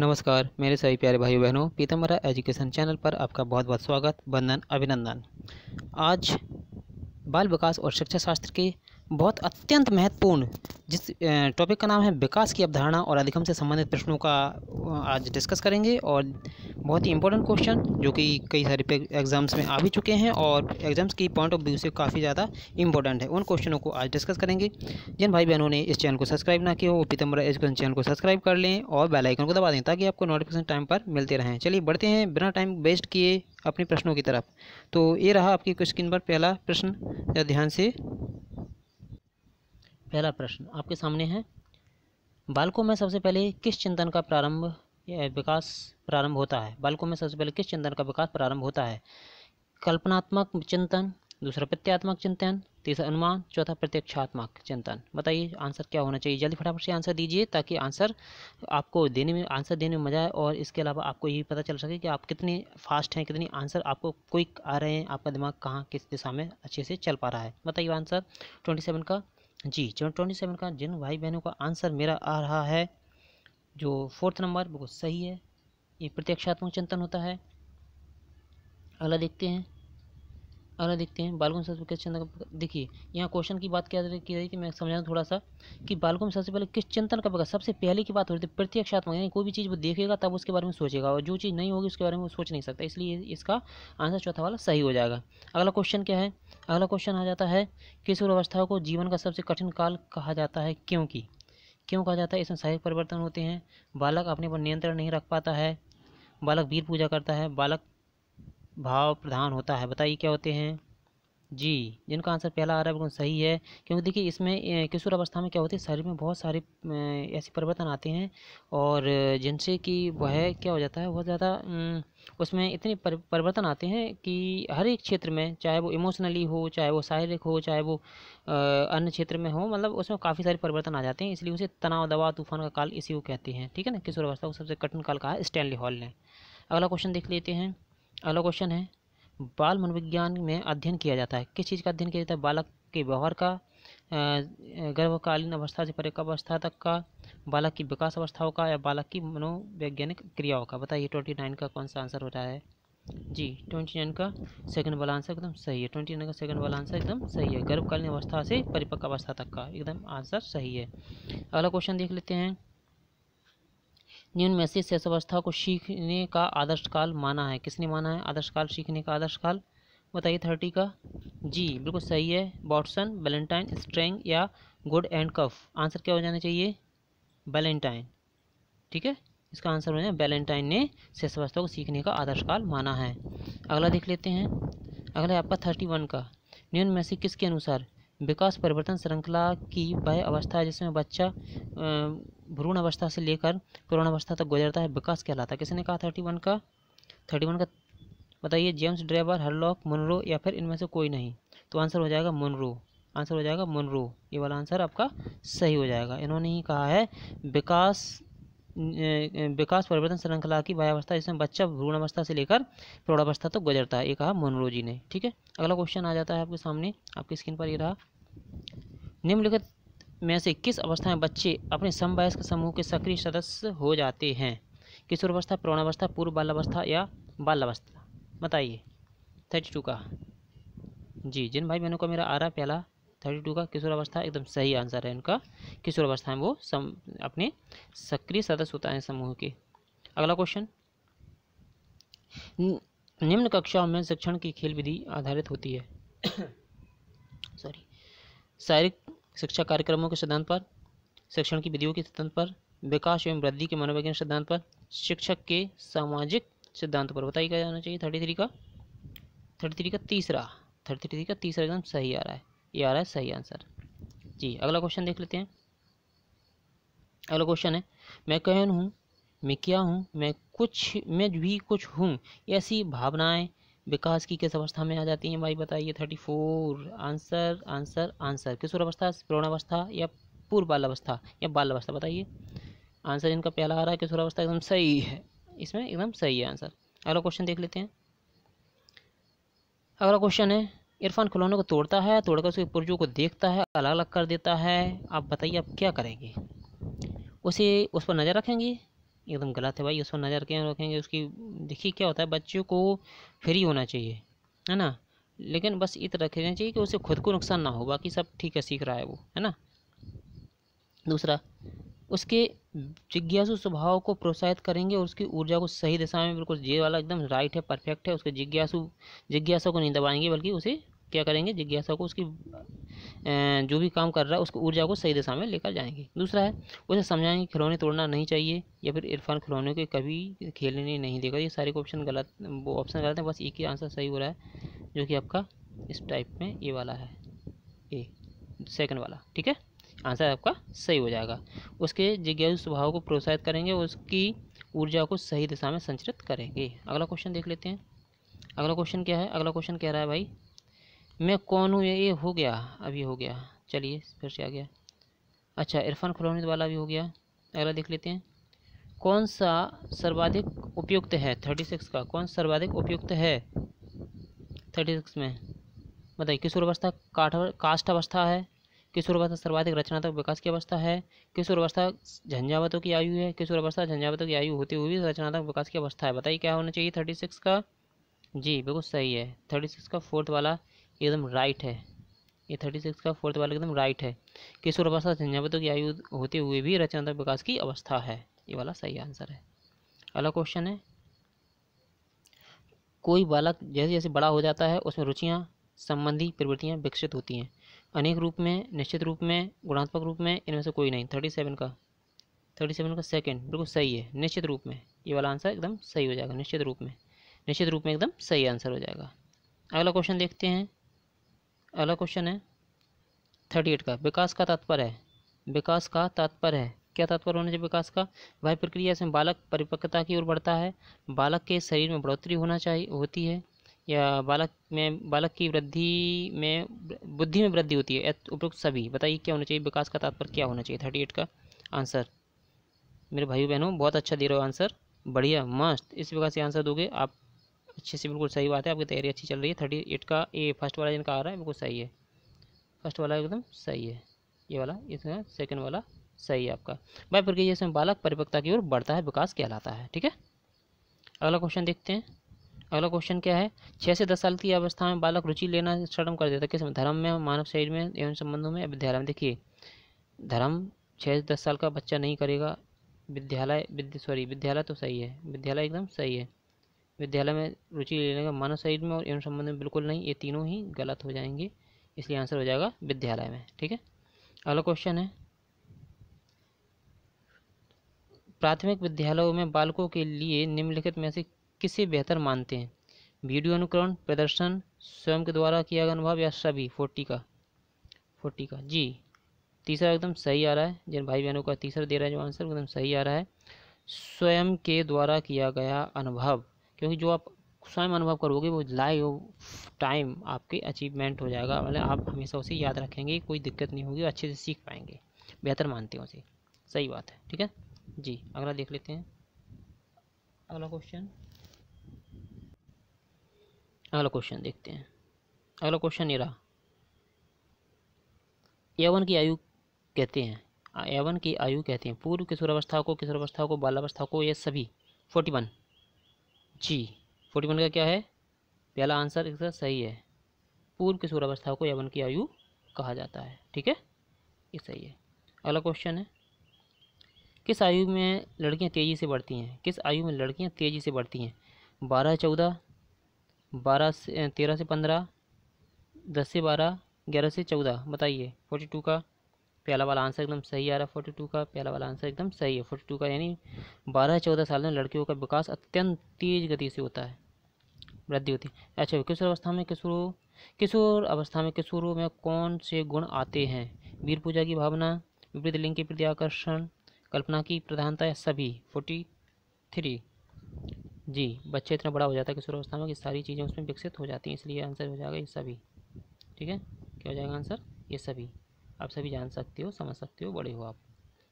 नमस्कार मेरे सभी प्यारे भाई बहनों पीतम्बरा एजुकेशन चैनल पर आपका बहुत बहुत स्वागत बंदन अभिनंदन आज बाल विकास और शिक्षा शास्त्र के बहुत अत्यंत महत्वपूर्ण जिस टॉपिक का नाम है विकास की अवधारणा और अधिगम से संबंधित प्रश्नों का आज डिस्कस करेंगे और बहुत ही इंपॉर्टेंट क्वेश्चन जो कि कई सारे एग्जाम्स में आ भी चुके हैं और एग्जाम्स की पॉइंट ऑफ व्यू से काफ़ी ज़्यादा इंपॉर्टेंट है उन क्वेश्चनों को आज डिस्कस करेंगे जिन भाई बहनों ने इस चैनल को सब्सक्राइब ना किया हो वो पीतम्बरा एजुकेशन चैनल को सब्सक्राइब कर लें और बेलाइकन को दबा दें ताकि आपको नोटिफिकेशन टाइम पर मिलते रहें चलिए बढ़ते हैं बिना टाइम वेस्ट किए अपने प्रश्नों की तरफ तो ये रहा आपकी क्वेश्चन पर पहला प्रश्न ध्यान से पहला प्रश्न आपके सामने है बालकों में सबसे पहले किस चिंतन का प्रारंभ विकास प्रारंभ होता है बालकों में सबसे पहले किस चिंतन का विकास प्रारंभ होता है कल्पनात्मक चिंतन दूसरा प्रत्यात्मक चिंतन तीसरा अनुमान चौथा प्रत्यक्षात्मक चिंतन बताइए आंसर क्या होना चाहिए जल्दी फटाफट से आंसर दीजिए ताकि आंसर आपको देने में आंसर देने में मजा आए और इसके अलावा आपको ये पता चल सके कि आप कितने फास्ट हैं कितनी आंसर आपको क्विक आ रहे हैं आपका दिमाग कहाँ किस दिशा में अच्छे से चल पा रहा है बताइए आंसर ट्वेंटी सेवन का जी जो ट्वेंटी सेवन का जिन भाई बहनों का आंसर मेरा आ रहा है जो फोर्थ नंबर बिल्कुल सही है ये प्रत्यक्षात्मक चिंतन होता है अगला देखते हैं अगला देखते हैं बालकों में सबसे किस चिंतन का देखिए यहाँ क्वेश्चन की बात क्या की रही थी मैं समझाऊँ थोड़ा सा कि बालकों में सबसे पहले किस चिंतन का प्रकार सबसे पहले की बात हो रही थी प्रत्यक्षात्मक यानी कोई भी चीज़ वो देखेगा तब उसके बारे में सोचेगा और जो चीज़ नहीं होगी उसके बारे में वो सोच नहीं सकता इसलिए इसका आंसर चौथा वाला सही हो जाएगा अगला क्वेश्चन क्या है अगला क्वेश्चन आ जाता है किशोर अवस्था को जीवन का सबसे कठिन काल कहा जाता है क्योंकि क्यों कहा जाता है इसमें शारीरिक परिवर्तन होते हैं बालक अपने पर नियंत्रण नहीं रख पाता है बालक वीर पूजा करता है बालक भाव प्रधान होता है बताइए क्या होते हैं जी जिनका आंसर पहला आ रहा है बिल्कुल सही है क्योंकि देखिए इसमें किशोर अवस्था में क्या होती है शरीर में बहुत सारे ऐसे परिवर्तन आते हैं और जिनसे कि वह क्या हो जाता है बहुत ज़्यादा उसमें इतने परिवर्तन आते हैं कि हर एक क्षेत्र में चाहे वो इमोशनली हो चाहे वो शारीरिक हो चाहे वो अन्य क्षेत्र में हो मतलब उसमें काफ़ी सारे परिवर्तन आ जाते हैं इसलिए उसे तनाव दवा तूफान का काल इसी को कहते हैं ठीक है ना किशोर अवस्था को सबसे कठिन काल कहा है स्टैनली हॉल ने अगला क्वेश्चन देख लेते हैं अगला क्वेश्चन है बाल मनोविज्ञान में अध्ययन किया जाता है किस चीज़ का अध्ययन किया जाता है बालक के व्यवहार का गर्भकालीन अवस्था से परिक अवस्था तक का बालक की विकास अवस्थाओं का या बालक की मनोवैज्ञानिक क्रियाओं का बताइए ट्वेंटी नाइन का कौन सा आंसर हो रहा है जी ट्वेंटी नाइन का सेकंड वाला आंसर एकदम सही है ट्वेंटी नाइन का सेकंड वाला आंसर एकदम सही है गर्भकालीन अवस्था से परिपक्व अवस्था तक का एकदम आंसर सही है अगला क्वेश्चन देख लेते हैं निम्न में से शेष अवस्था को सीखने का आदर्श काल माना है किसने माना है आदर्श काल सीखने का आदर्श काल बताइए थर्टी का जी बिल्कुल सही है बॉटसन वैलेंटाइन स्ट्रेंग या गुड एंड कफ आंसर क्या हो जाना चाहिए वैलेंटाइन ठीक है इसका आंसर हो जाए वैलेंटाइन ने शेष अवस्था को सीखने का आदर्श काल माना है अगला देख लेते हैं अगला है आपका थर्टी वन का न्यून में से किसके अनुसार विकास परिवर्तन श्रृंखला की वह अवस्था है जिसमें बच्चा भ्रूण अवस्था से लेकर पूर्ण अवस्था तक गुजरता है विकास कहलाता है किसने कहा थर्टी वन का थर्टी वन का बताइए जेम्स ड्रेवर हरलॉक मुनरो या फिर इनमें से कोई नहीं तो आंसर हो जाएगा मुनरो आंसर हो जाएगा मुनरो ये वाला आंसर आपका सही हो जाएगा इन्होंने ही कहा है विकास विकास परिवर्तन श्रृंखला की वायावस्था जिसमें बच्चा भ्रूण अवस्था से लेकर प्रौढ़ावस्था तक तो गुजरता है ये कहा मोनरो जी ने ठीक है अगला क्वेश्चन आ जाता है आपके सामने आपकी स्क्रीन पर ये रहा निम्नलिखित में से किस अवस्था में बच्चे अपने समवयस्क समूह के सक्रिय सदस्य हो जाते हैं किशोरावस्था प्रौणावस्था पूर्व बाल्यावस्था या बाल्यावस्था बताइए थर्टी टू का जी जिन भाई बहनों का मेरा आ रहा पहला थर्टी टू का किशोरावस्था एकदम सही आंसर है उनका किशोरावस्था में वो सम अपने सक्रिय सदस्य होता है समूह के अगला क्वेश्चन निम्न कक्षाओं में शिक्षण की खेल विधि आधारित होती है सॉरी शारीरिक शिक्षा कार्यक्रमों के सिद्धांत पर शिक्षण की विधियों के सिद्धांत पर विकास एवं वृद्धि के मनोवैज्ञानिक सिद्धांत पर शिक्षक के सामाजिक सिद्धांत पर बताइए क्या जाना चाहिए थर्टी थ्री का थर्टी थ्री का तीसरा थर्टी थ्री का तीसरा एकदम सही आ रहा है ये आ रहा है सही आंसर जी अगला क्वेश्चन देख लेते हैं अगला क्वेश्चन है मैं कहन हूँ मैं क्या हूँ मैं कुछ मैं भी कुछ हूँ ऐसी भावनाएं विकास की किस अवस्था में आ जाती हैं भाई बताइए thirty four answer answer answer किशोर अवस्था प्रौणावस्था या पूर्व बाल अवस्था या बाल अवस्था बताइए आंसर इनका पहला आ रहा है किशोर अवस्था एकदम सही है इसमें एकदम सही है आंसर अगला क्वेश्चन देख लेते हैं अगला क्वेश्चन है इरफान खिलौने को तोड़ता है तोड़कर उसके पुरजो को देखता है अलग अलग कर देता है आप बताइए आप क्या करेंगे उसे उस पर नज़र रखेंगे एकदम गलत है भाई उस पर नज़र क्यों रखेंगे उसकी देखिए क्या होता है बच्चों को फ्री होना चाहिए है ना लेकिन बस इतना रखना चाहिए कि उसे खुद को नुकसान ना हो बाकी सब ठीक है सीख रहा है वो है ना दूसरा उसके जिज्ञासु स्वभाव को प्रोत्साहित करेंगे और उसकी ऊर्जा को सही दिशा में बिल्कुल जे वाला एकदम राइट है परफेक्ट है उसके जिज्ञासु जिज्ञासा को नहीं दबाएंगे बल्कि उसे क्या करेंगे जिज्ञासा को उसकी जो भी काम कर रहा है उसको ऊर्जा को सही दिशा में लेकर जाएंगे दूसरा है उसे समझाएंगे खिलौने तोड़ना नहीं चाहिए या फिर इरफान खिलौने के कभी खेलने नहीं देगा ये सारे ऑप्शन गलत वो ऑप्शन गलत है बस एक ही आंसर सही हो रहा है जो कि आपका इस टाइप में ये वाला है ए सेकंड वाला ठीक है आंसर आपका सही हो जाएगा उसके जिज्ञासु स्वभाव को प्रोत्साहित करेंगे उसकी ऊर्जा को सही दिशा में संचरित करेंगे अगला क्वेश्चन देख लेते हैं अगला क्वेश्चन क्या है अगला क्वेश्चन कह रहा है भाई मैं कौन हूँ ये हो गया अभी हो गया चलिए फिर से आ गया अच्छा इरफान खुलौनी वाला भी हो गया अगला देख लेते हैं कौन सा सर्वाधिक उपयुक्त है थर्टी सिक्स का कौन सर्वाधिक उपयुक्त है थर्टी सिक्स में बताइए किशोर अवस्था काठ काष्ठ अवस्था है किशोर अवस्था सर्वाधिक रचनात्मक विकास की अवस्था है किशोर अवस्था झंझावतों की आयु है किशोर अवस्था झंझावतों की आयु होती हुई भी रचनात्मक विकास की अवस्था है बताइए क्या होना चाहिए थर्टी सिक्स का जी बिल्कुल सही है थर्टी सिक्स का फोर्थ वाला एकदम राइट है ये थर्टी सिक्स का फोर्थ वाला एकदम राइट है किशोर अवस्था झंझावतों की आयु होते हुए भी रचनात्मक विकास की अवस्था है ये वाला सही आंसर है अगला क्वेश्चन है कोई बालक जैसे जैसे बड़ा हो जाता है उसमें रुचियाँ संबंधी प्रवृत्तियाँ विकसित होती हैं अनेक रूप में निश्चित रूप में गुणात्मक रूप में इनमें से कोई नहीं थर्टी सेवन का थर्टी सेवन का सेकेंड बिल्कुल सही है निश्चित रूप में ये वाला आंसर एकदम सही हो जाएगा निश्चित रूप में निश्चित रूप में एकदम सही आंसर हो जाएगा अगला क्वेश्चन देखते हैं अगला क्वेश्चन है थर्टी एट का विकास का तात्पर्य है विकास का तात्पर्य है क्या तात्पर्य होना चाहिए विकास का वह प्रक्रिया से बालक परिपक्वता की ओर बढ़ता है बालक के शरीर में बढ़ोतरी होना चाहिए होती है या बालक में बालक की वृद्धि में बुद्धि में वृद्धि होती है उपयुक्त सभी बताइए क्या होना चाहिए विकास का तात्पर्य क्या होना चाहिए थर्टी एट का आंसर मेरे भाई बहनों बहुत अच्छा दे रहे हो आंसर बढ़िया मस्त इस प्रकार से आंसर दोगे आप अच्छे से बिल्कुल सही बात है आपकी तैयारी अच्छी चल रही है थर्टी एट का ए फर्स्ट वाला जिनका आ रहा है बिल्कुल सही है फर्स्ट वाला एकदम सही है ये वाला इसका सेकंड वाला सही है आपका भाई फिर कहिए इसमें बालक परिपक्वता की ओर बढ़ता है विकास कहलाता है ठीक है अगला क्वेश्चन देखते हैं अगला क्वेश्चन क्या है छः से दस साल की अवस्था में बालक रुचि लेना शर्म कर देता है किस धर्म में मानव शरीर में एवं संबंधों में विद्यालय में देखिए धर्म छः से दस साल का बच्चा नहीं करेगा विद्यालय विद्य सॉरी विद्यालय तो सही है विद्यालय एकदम सही है विद्यालय में रुचि लेने का मानव शरीर में और यौन संबंध में बिल्कुल नहीं ये तीनों ही गलत हो जाएंगे इसलिए आंसर हो जाएगा विद्यालय में ठीक है अगला क्वेश्चन है प्राथमिक विद्यालयों में बालकों के लिए निम्नलिखित में से किसे बेहतर मानते हैं वीडियो अनुकरण प्रदर्शन स्वयं के द्वारा किया गया अनुभव या सभी फोर्टी का फोर्टी का जी तीसरा एकदम सही आ रहा है जिन भाई बहनों का तीसरा दे रहा है जो आंसर एकदम सही आ रहा है स्वयं के द्वारा किया गया अनुभव क्योंकि जो आप स्वयं अनुभव करोगे वो लाइव टाइम आपके अचीवमेंट हो जाएगा मतलब आप हमेशा उसे याद रखेंगे कोई दिक्कत नहीं होगी अच्छे से सीख पाएंगे बेहतर मानते हैं उसे सही बात है ठीक है जी अगला देख लेते हैं अगला क्वेश्चन अगला क्वेश्चन देखते हैं अगला क्वेश्चन ये रहा यवन की आयु कहते हैं यवन की आयु कहते हैं पूर्व किशोरावस्था को किशोरावस्था को बालावस्था को ये सभी फोर्टी वन जी फोर्टी वन का क्या है पहला आंसर इसका सही है पूर्व किशोर अवस्था को यवन की आयु कहा जाता है ठीक है ये सही है अगला क्वेश्चन है किस आयु में लड़कियां तेज़ी से बढ़ती हैं किस आयु में लड़कियां तेज़ी से बढ़ती हैं बारह चौदह बारह से तेरह से पंद्रह दस से बारह ग्यारह से चौदह बताइए फोर्टी टू का पहला वाला आंसर एकदम सही आ रहा है फोर्टी टू का पहला वाला आंसर एकदम सही है फोर्टी टू का यानी बारह चौदह साल में लड़कियों का विकास अत्यंत तेज गति से होता है वृद्धि होती है अच्छा किशोर अवस्था में किशोर किशोर अवस्था में किशोरों में कौन से गुण आते हैं वीर पूजा की भावना विपरीत लिंग के प्रति आकर्षण कल्पना की प्रधानता या सभी फोर्टी थ्री जी बच्चे इतना बड़ा हो जाता है किशोर अवस्था में कि सारी चीज़ें उसमें विकसित हो जाती हैं इसलिए आंसर हो जाएगा ये सभी ठीक है क्या हो जाएगा आंसर ये सभी आप सभी जान सकते हो समझ सकते हो बड़े हो आप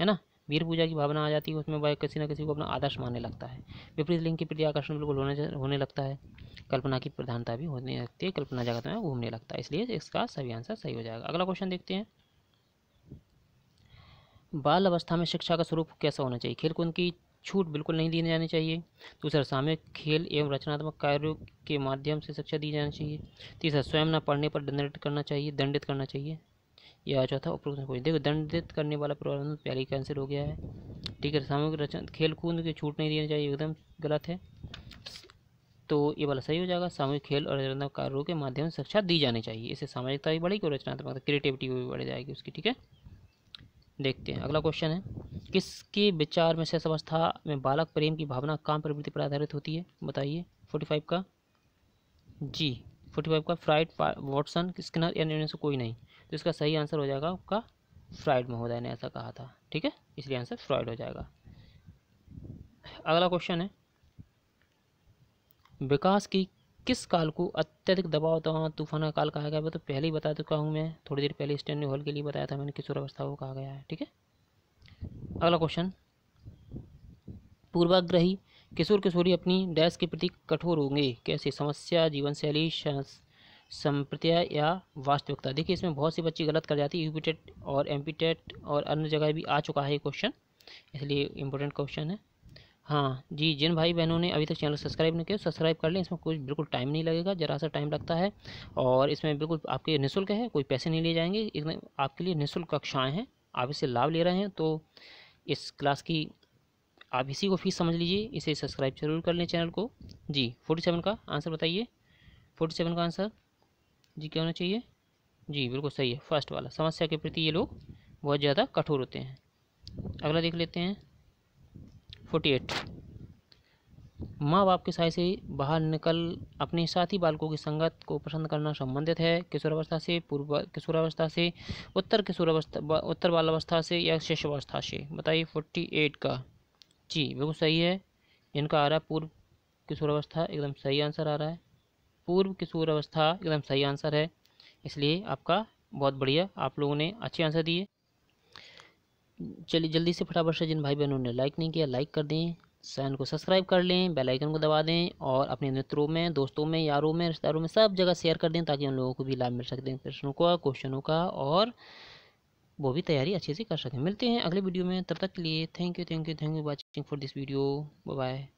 है ना वीर पूजा की भावना आ जाती है उसमें वह किसी न किसी को अपना आदर्श मानने लगता है विपरीत लिंग के प्रति आकर्षण बिल्कुल होने होने लगता है कल्पना की प्रधानता भी होने लगती है कल्पना जगत में घूमने लगता है इसलिए इसका सभी आंसर सही हो जाएगा अगला क्वेश्चन देखते हैं बाल अवस्था में शिक्षा का स्वरूप कैसा होना चाहिए खेलकूद की छूट बिल्कुल नहीं दी जानी चाहिए दूसरा सामयिक खेल एवं रचनात्मक कार्यों के माध्यम से शिक्षा दी जानी चाहिए तीसरा स्वयं न पढ़ने पर दंडित करना चाहिए दंडित करना चाहिए या चौथा उपरोक्त कोई देखो दंडित करने वाला प्रावधान पहले ही कैंसिल हो गया है ठीक है सामूहिक रचना खेल कूद की छूट नहीं देनी चाहिए एकदम गलत है तो ये वाला सही हो जाएगा सामूहिक खेल और रचना कार्यों के माध्यम से शिक्षा दी जानी चाहिए इससे सामाजिकता भी बढ़ेगी और रचनात्मकता तो क्रिएटिविटी भी बढ़ जाएगी उसकी ठीक है देखते हैं अगला क्वेश्चन है किसके विचार में से अवस्था में बालक प्रेम की भावना काम प्रवृत्ति पर आधारित होती है बताइए फोर्टी फाइव का जी फोर्टी फाइव का फ्राइड वॉटसन स्किनर या इनमें से कोई नहीं तो इसका सही आंसर हो जाएगा आपका फ्राइड महोदय ने ऐसा कहा था ठीक है इसलिए आंसर फ्राइड हो जाएगा अगला क्वेश्चन है विकास की किस काल को अत्यधिक दबाव तो तूफान का काल कहा गया है तो पहले ही बता चुका हूँ मैं थोड़ी देर पहले स्टैंड हॉल के लिए बताया था मैंने किशोर अवस्था को कहा गया है ठीक है अगला क्वेश्चन पूर्वाग्रही किशोर किशोरी अपनी डैश के प्रति कठोर होंगे कैसे समस्या जीवन शैली संप्रत्या या वास्तविकता देखिए इसमें बहुत से बच्चे गलत कर जाते हैं यूपीटेट और एमपीटेट और अन्य जगह भी आ चुका है ये क्वेश्चन इसलिए इम्पोर्टेंट क्वेश्चन है हाँ जी जिन भाई बहनों ने अभी तक चैनल सब्सक्राइब नहीं किया सब्सक्राइब कर लें इसमें कोई बिल्कुल टाइम नहीं लगेगा ज़रा सा टाइम लगता है और इसमें बिल्कुल आपके निःशुल्क है कोई पैसे नहीं लिए जाएंगे इसमें आपके लिए निःशुल्क कक्षाएँ हैं आप इससे लाभ ले रहे हैं तो इस क्लास की आप इसी को फीस समझ लीजिए इसे सब्सक्राइब जरूर कर लें चैनल को जी फोर्टी सेवन का आंसर बताइए फोर्टी सेवन का आंसर जी क्या होना चाहिए जी बिल्कुल सही है फर्स्ट वाला समस्या के प्रति ये लोग बहुत ज़्यादा कठोर होते हैं अगला देख लेते हैं फोर्टी एट माँ बाप के साय से बाहर निकल अपने साथी बालकों की संगत को पसंद करना संबंधित है किशोरावस्था से पूर्व किशोरावस्था से उत्तर किशोरावस्था उत्तर बालावस्था से या शैशवावस्था से बताइए फोर्टी एट का जी बिल्कुल सही है इनका आ रहा है पूर्व किशोरावस्था एकदम सही आंसर आ रहा है पूर्व किशोरावस्था एकदम सही आंसर है इसलिए आपका बहुत बढ़िया आप लोगों ने अच्छे आंसर दिए चलिए जल्दी से फटाफट से जिन भाई बहनों ने लाइक नहीं किया लाइक कर दें चैनल को सब्सक्राइब कर लें बेल आइकन को दबा दें और अपने मित्रों में दोस्तों में यारों में रिश्तेदारों में सब जगह शेयर कर दें ताकि उन लोगों को भी लाभ मिल सके प्रश्नों का क्वेश्चनों का और वो भी तैयारी अच्छे से कर सकें मिलते हैं अगले वीडियो में तब तक के लिए thank you thank you thank you watching for this video bye